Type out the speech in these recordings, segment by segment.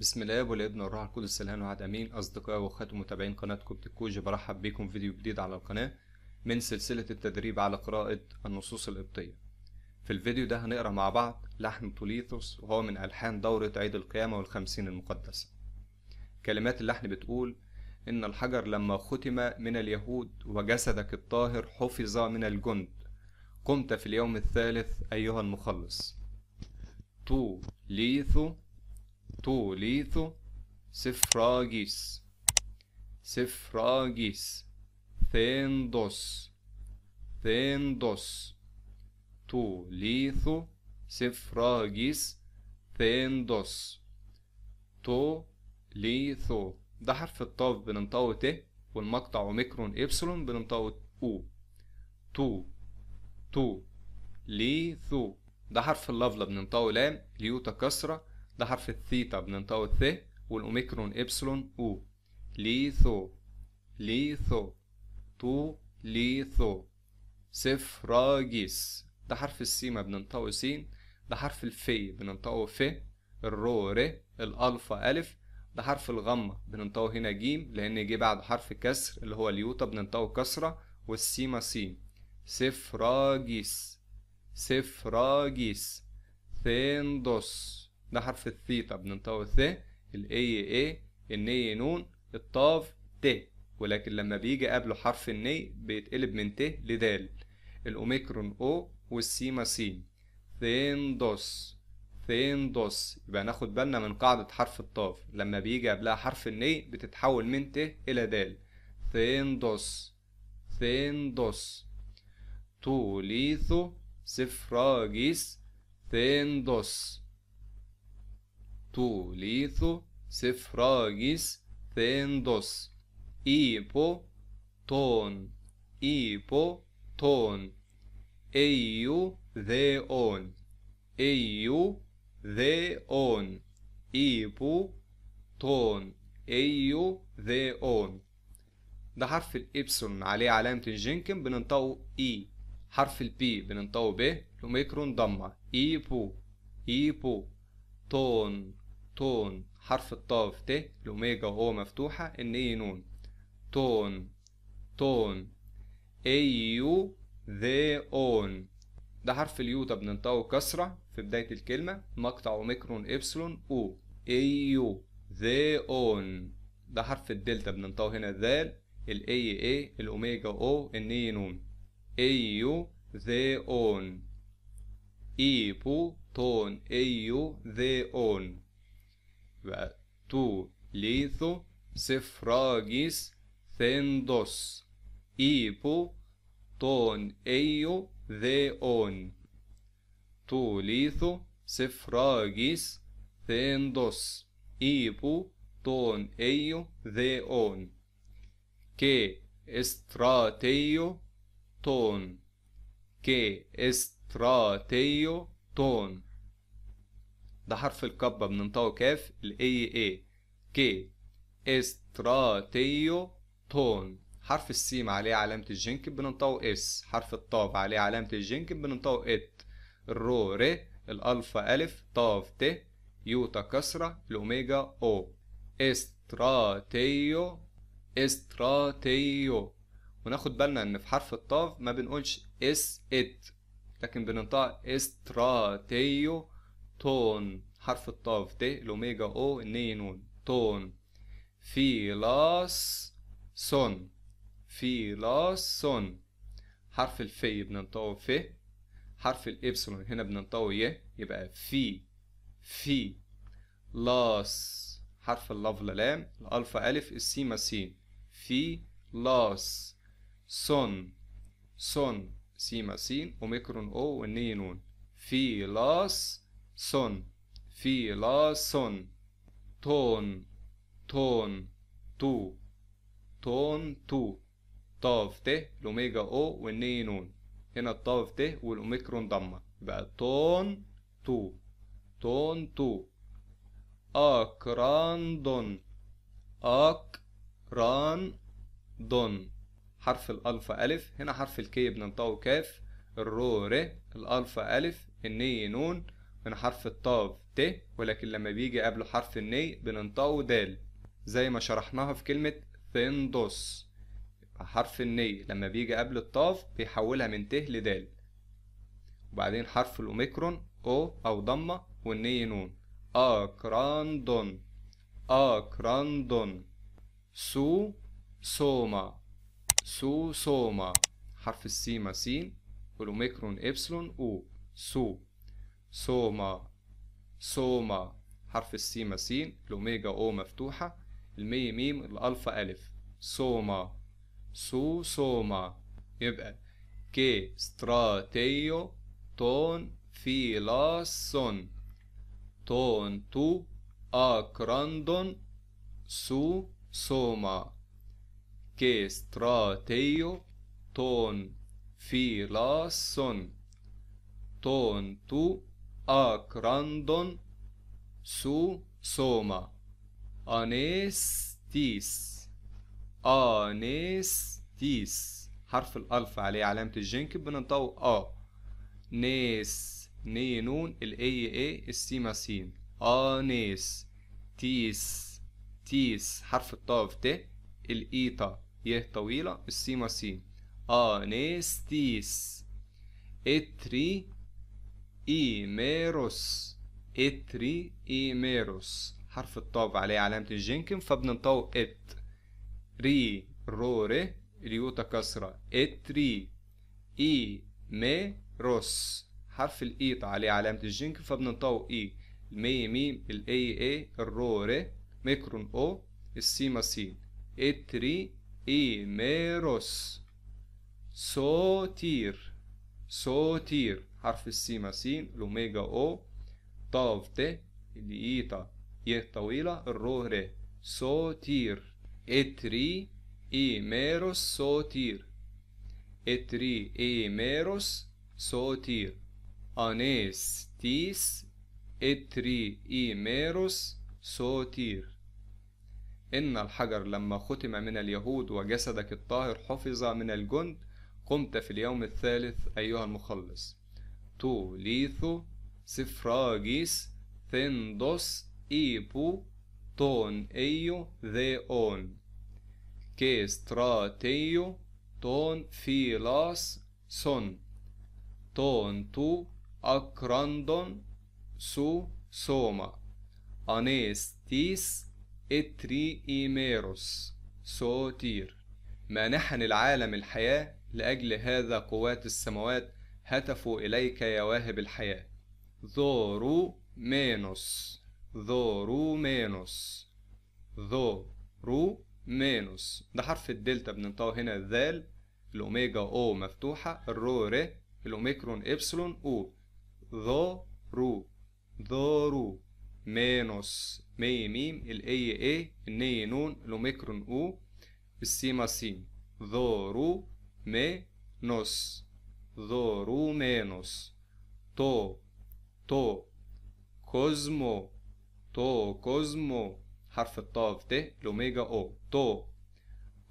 بسم الله والابن والروح القدس الان وعد امين اصدقائي واخواتي متابعين قناه كوبت الكوجي برحب بكم في فيديو جديد على القناه من سلسله التدريب على قراءه النصوص القبطيه في الفيديو ده هنقرا مع بعض لحن توليثوس وهو من الحان دوره عيد القيامه والخمسين المقدسه كلمات اللحن بتقول ان الحجر لما ختم من اليهود وجسدك الطاهر حفظ من الجند قمت في اليوم الثالث ايها المخلص تو ليثو تو ليثو سفراجيس سفراجيس ثيندوس ثيندوس ليثو سفراجيس ثيندوس تو ليثو ده حرف الطاف بننطقه ت والمقطع اوميكرون ابسلون بننطقه او تو تو ليثو ده حرف اللفلة بننطقه لام ليوتا كسرة ده حرف الثيتا بننطقه ث والأوميكرون إبسلون أو ليثو ليثو تو ليثو سفراجيس ده حرف السيما بننطقه سين ده حرف الفي بننطقه ف الرو ر الألفا ألف ده حرف الغمة بننطقه هنا جيم لأن جه بعد حرف كسر اللي هو اليوتا بننطقه كسرة والسيما سين سفراجيس سفراجيس ثيندوس ده حرف الثيتا بننطقه ث الاي اي الني نون الطاف ت ولكن لما بيجي قبله حرف الني بيتقلب من ت لدال الاوميكرون او والسيما سين ثين دوس ثين دوس يبقى ناخد بالنا من قاعدة حرف الطاف لما بيجي قبلها حرف الني بتتحول من ت إلى دال ثين دوس ثين دوس توليثو سفراجيس ثين دوس tu litho sefragis thendos ipo ton ipo ton eiu theon eiu theon ipu ton ايو ذا اون ده حرف الإبسون عليه علامة الجنكن بننطقه اي حرف البي بننطقه ب الميكرون ضمة اي بو اي بو تون تون حرف في ت الأوميجا وهو مفتوحة إن إيه نون تون تون أي يو ذي أون ده حرف اليو ده ننطقه كسرة في بداية الكلمة مقطع أوميكرون إبسلون أو يو ذي أون ده حرف الدلتا بننطقه هنا ذال الاي اي الاوميجا او الني إيه نون أي يو ذي اون إي بو تون أي يو ذي اون του tu lithu σεφράγης θέντος, τον έιο δεόν. Του λίθου σεφράγης θέντος, ύπου τον έιο δεόν. Και εστρατέιο τον, και εστρατέιο τον. ده حرف الكبة بننطقه كاف ال A A كي استراتيو تون حرف السيم عليه علامة الجنكب بننطقه اس حرف الطاف عليه علامة الجنكب بننطقه ات الرو ر الألفا ألف طاف ت يوتا كسرة الأوميجا أو استراتيو استراتيو وناخد بالنا إن في حرف الطاف ما بنقولش اس ات لكن بننطق استراتيو تون حرف الطاف د الأوميجا أو الني نون تون في لاس سون في لاس سون حرف الفي بننطقه في حرف الإبسلون هنا بننطقه ي يبقى في في لاس حرف اللف لام الألفا ألف السيما سين في لاس سون سون سيما سين أوميكرون أو والني نون في لاس سون في لا سون تون تون تو تون تو طاف ت الأوميجا أو والني نون هنا الطاف ت والأوميكرون ضمة يبقى تون تو تون تو دون ران دون حرف الألفا ألف هنا حرف الكي بننطقه كاف الرو ر الألفا ألف الني نون من حرف الطاف ت ولكن لما بيجي قبله حرف الني بننطقه د زي ما شرحناها في كلمة ثندوس حرف الني لما بيجي قبل الطاف بيحولها من ت لد وبعدين حرف الأوميكرون أو أو ضمة والني نون أكراندون أكراندون سو سوما سو سوما حرف السيما سين والأوميكرون إبسلون أو سو سوما سوما حرف السيما سين الأوميجا أو مفتوحة المي ميم الألفا ألف سوما سو سوما يبقى كي ستراتيو تون في لاسون تون تو أكراندون سوما كي ستراتيو تون في لاسون تون تو ακράντων su soma anestis anestis حرف الألف عليه علامة الجنكب بننطو أ نيس ني نون الإي إي السيما سين نيس تيس تيس حرف الطاف ت الإيطا e ي طويلة السيما سين تيس إتري إيميروس إتري إيميروس حرف الطاء عليه علامة الجنكن فبنطوق إت ري روري ريوتا كسرة إتري إي مي روس حرف الإيط عليه علامة الجنكن فبنطوق إي المي ميم الإي إي الروري ميكرون أو السيما سين إتري إي مي روس سو تير سو تير حرف السيما سين الأوميجا أو طاف ت الإيتا ي طويلة الرو ر سو تير اتري ميروس سو تير اتري ميروس سو تير أنيس تيس اتري ميروس سو تير إن الحجر لما ختم من اليهود وجسدك الطاهر حفظ من الجند قمت في اليوم الثالث أيها المخلص تو ليثو سفراجيس ثندوس ايبو تون ايو ذيون كيستراتيو تون فيلاس سون تون تو أكراندون سو سوما أنيستيس إتري إيميروس سوتير مانحن العالم الحياة لأجل هذا قوات السماوات هتفوا إليك يا واهب الحياة مينوس ذورو مينوس ده حرف الدلتا بننطقه هنا الذال الأوميجا أو مفتوحة الرو ر الأوميكرون إبسلون أو ذورو ذورو مينوس مي ميم الاي اي إيه، الني نون الاوميكرون او السيما سيم ذورو مينوس δωρούμενος, το, το, κόσμο, το, κόσμο حرف الطاف ت لوميجا او تو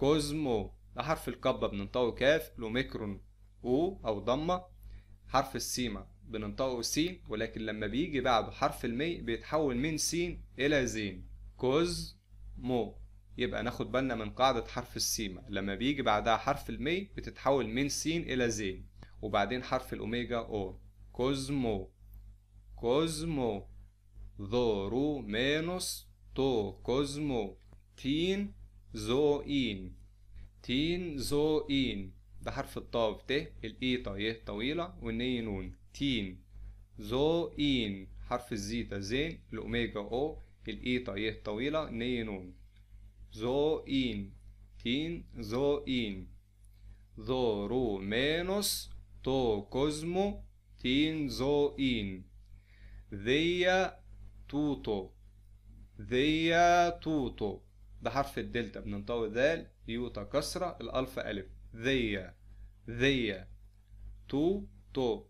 كوزمو ده حرف الكبة بننطقه كاف لوميكرون او او ضمة حرف السيما بننطقه سين ولكن لما بيجي بعده حرف المي بيتحول من سين الى زين كوز مو يبقى ناخد بالنا من قاعدة حرف السيما لما بيجي بعدها حرف المي بتتحول من سين الى زين وبعدين حرف الأوميجا أو كوزمو كوزمو ظورو مينوس تو كوزمو تين زوئين تين زوئين ده حرف الطاف ت الاي طي طويلة والني نون تين زوئين حرف الزيتا زين الأوميجا أو الاي طي طويلة ني نون زوئين تين زوئين ظورو مينوس تو كوزمو تين زو إين ذيا توتو ذيا توتو ده حرف الدلتا بننطوي ذال يوتا كسرة الألفا ألف ذيا ذيا تو تو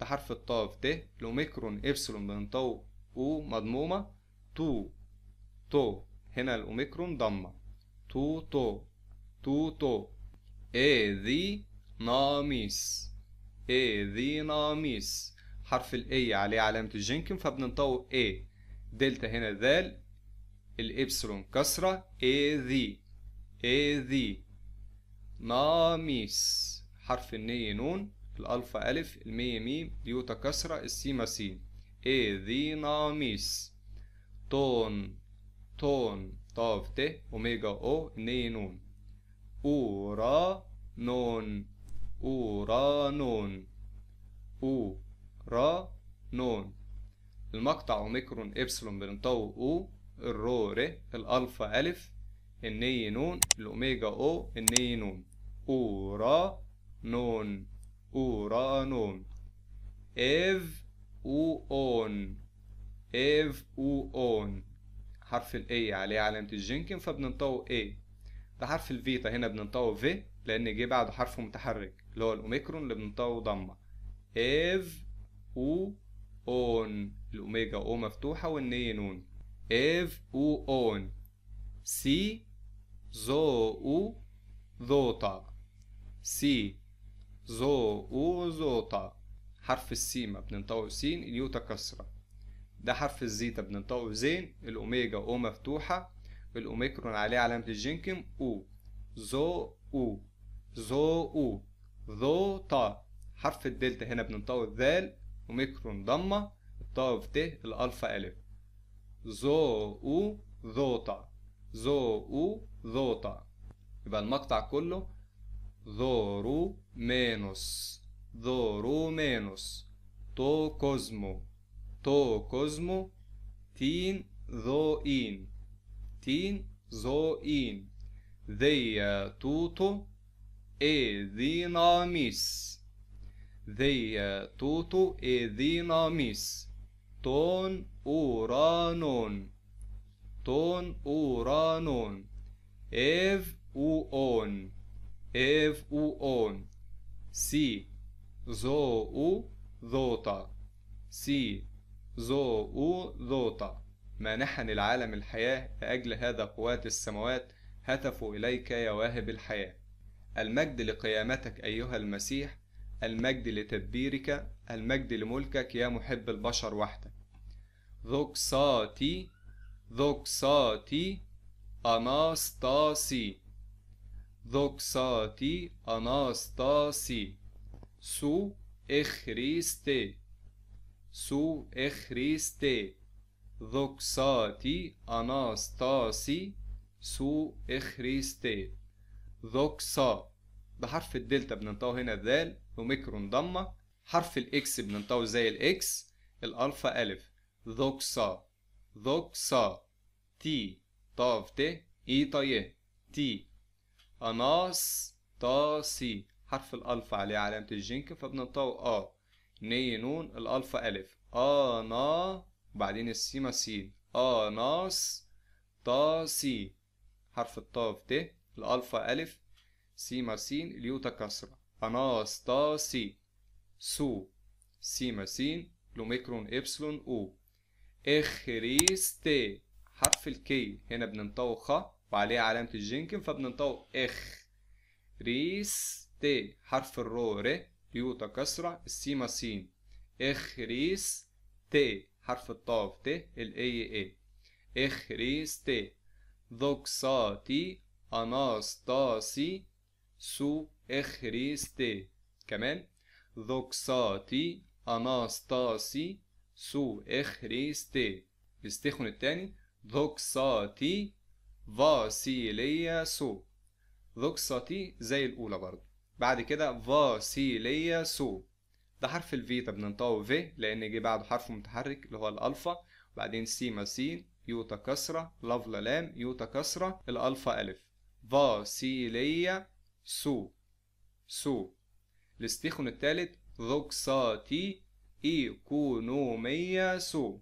ده حرف الطاف ت الأوميكرون إبسلون بننطوي أو مضمومة تو تو هنا الأوميكرون ضمة تو تو تو تو إي ذي ناميس اي ذي ناميس حرف الاي عليه علامة الجنكن فبننطوق اي دلتا هنا ذال الإبسلون كسرة اي ذي اي ذي ناميس حرف الني نون الألفا ألف المي ميم اليوتا كسرة السيما سين اي ذي ناميس تون تون تاف ت أوميجا أو ني نون أورا نون أورانون أو را نون المقطع أوميكرون إبسلون بنطو أو الرو ر الألفا ألف الني نون الأوميجا أو الني نون أورا نون أورانون إف أو أون إف أو أون حرف ال A عليه علامة الجنكن فبننطقه A ده حرف الفيتا طيب هنا بننطقه V لأن جه بعده حرف متحرك اللي هو الأوميكرون اللي بنطقه ضمه إف أو أون الأوميجا أو مفتوحة والني نون إف أو أون سي زو أو ذوطا سي زو أو ذوطا حرف السي ما بننطقه سين اليوتا كسرة ده حرف الزيتا بننطقه زين الأوميجا أو مفتوحة الأوميكرون عليه علامة الجنكم أو زو أو زو أو ذو طا حرف الدلتا هنا بننطقه الذال وميكرون ضمة الطا في ت الألفا ألف ذو أو ذوطا ذو أو ذوطا يبقى المقطع كله ذورو مينوس ذورو مينوس تو كوزمو تو كوزمو تين ذو إين تين ذو إين ذي توتو e dinamis they uh, tutu e dinamis ton uranon ton uranon ev uon ev uon si zo u ذوطة سي زو أو ذوطة مانحا العالم الحياة لأجل هذا قوات السماوات هتفوا إليك يا واهب الحياة المجد لقيامتك أيها المسيح المجد لتدبيرك المجد لملكك يا محب البشر وحدك ذوكساتي ذوكساتي أناستاسي ذوكساتي أناستاسي سو إخريستي سو إخريستي ذوكساتي أناستاسي سو إخريستي ذوكسا بحرف الدلتا بننطقه هنا دال وميكرون ضمه حرف الاكس بننطقه زي الاكس الالفا الف ذوكسا ذوكسا تي طاف ت اي طي تي اناس تا سي حرف الالفا عليه علامه الجنك فبننطقه آ ني نون الالفا الف انا وبعدين السيما سين اناس تا سي حرف الطاف تي الألفا ألف سيما سين اليوتا كسرة أناستاسي سو سيما سين لوميكرون إبسلون أو إخريستي حرف الكي هنا بننطقه خ وعليه علامة الجنكن فبننطقه إخ ريس تي حرف الرو ر يوتا كسرة السيما سين إخ ريس تي حرف الطاف تي الإي إي إخ ريس تي ذوكساتي أناستاسي سو إخريستي كمان ذوكساتي أناستاسي سو إخريستي الاستيخون التاني ذوكساتي فاسيليا سو ذوكساتي زي الأولى برضو بعد كده فاسيليا سو ده حرف الفي طب ننطقه في لأن جه بعده حرف متحرك اللي هو الألفا وبعدين سيما سين يوتا كسرة لافلا لام يوتا كسرة الألفا ألف فاسيليا سو سو الاستيخون الثالث ذوكساتي إيكونوميا سو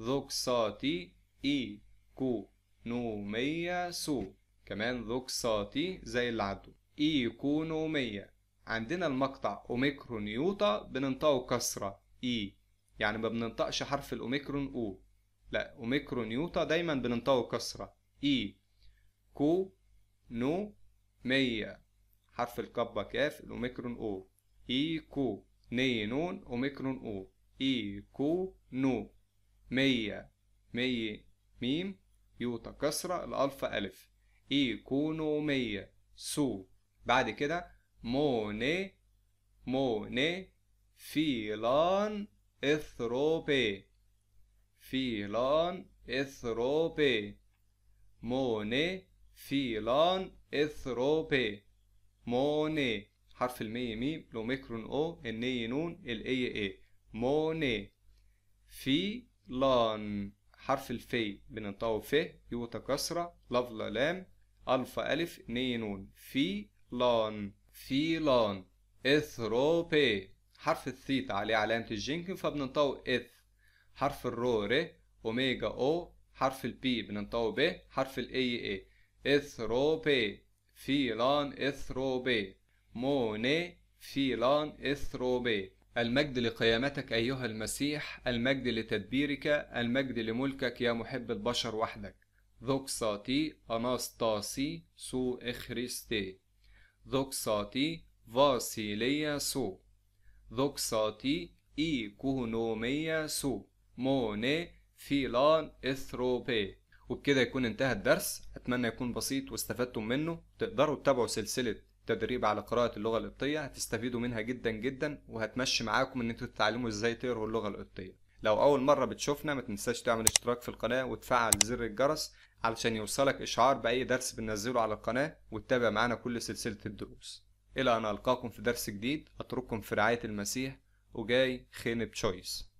ذوكساتي إيكونوميا سو كمان ذوكساتي زي اللي عدوا إيكونوميا عندنا المقطع أوميكرون يوتا بننطقه كسرة إي e. يعني ما بننطقش حرف الأوميكرون أو لا أوميكرون يوتا دايما بننطقه كسرة إي e. كو نو مية حرف الكبة كاف الأوميكرون أو إي كو ني نون أوميكرون أو إي كو نو مية مية ميم يوتا كسرة الألفا ألف إي نو مية سو بعد كده موني موني فيلان إثروبي فيلان إثروبي موني فيلان اثروبي موني حرف المي ميم ميكرون او الني نون الاي اي موني في لان حرف الفي بننطقه ف يوتا كسرة لفلا لام ألفا ألف ني نون في لان في لان اثروبي حرف الثيتا عليه علامة الجينكن فبننطقه اث حرف الرو ر أوميجا أو حرف البي بننطقه ب حرف الاي اي إثروبي فيلان إثروبي موني فيلان إثروبي المجد لقيامتك أيها المسيح المجد لتدبيرك المجد لملكك يا محب البشر وحدك ذوكساتي أناستاسي سو إخريستي ذوكساتي فاسيليا سو ذوكساتي إيكونوميا سو موني فيلان إثروبي وبكده يكون انتهى الدرس اتمنى يكون بسيط واستفدتم منه تقدروا تتابعوا سلسله تدريب على قراءه اللغه القبطيه هتستفيدوا منها جدا جدا وهتمشي معاكم ان انتوا تتعلموا ازاي تقروا اللغه القبطيه لو اول مره بتشوفنا ما تنساش تعمل اشتراك في القناه وتفعل زر الجرس علشان يوصلك اشعار باي درس بننزله على القناه وتتابع معانا كل سلسله الدروس الى ان القاكم في درس جديد اترككم في رعايه المسيح وجاي خينب تشويس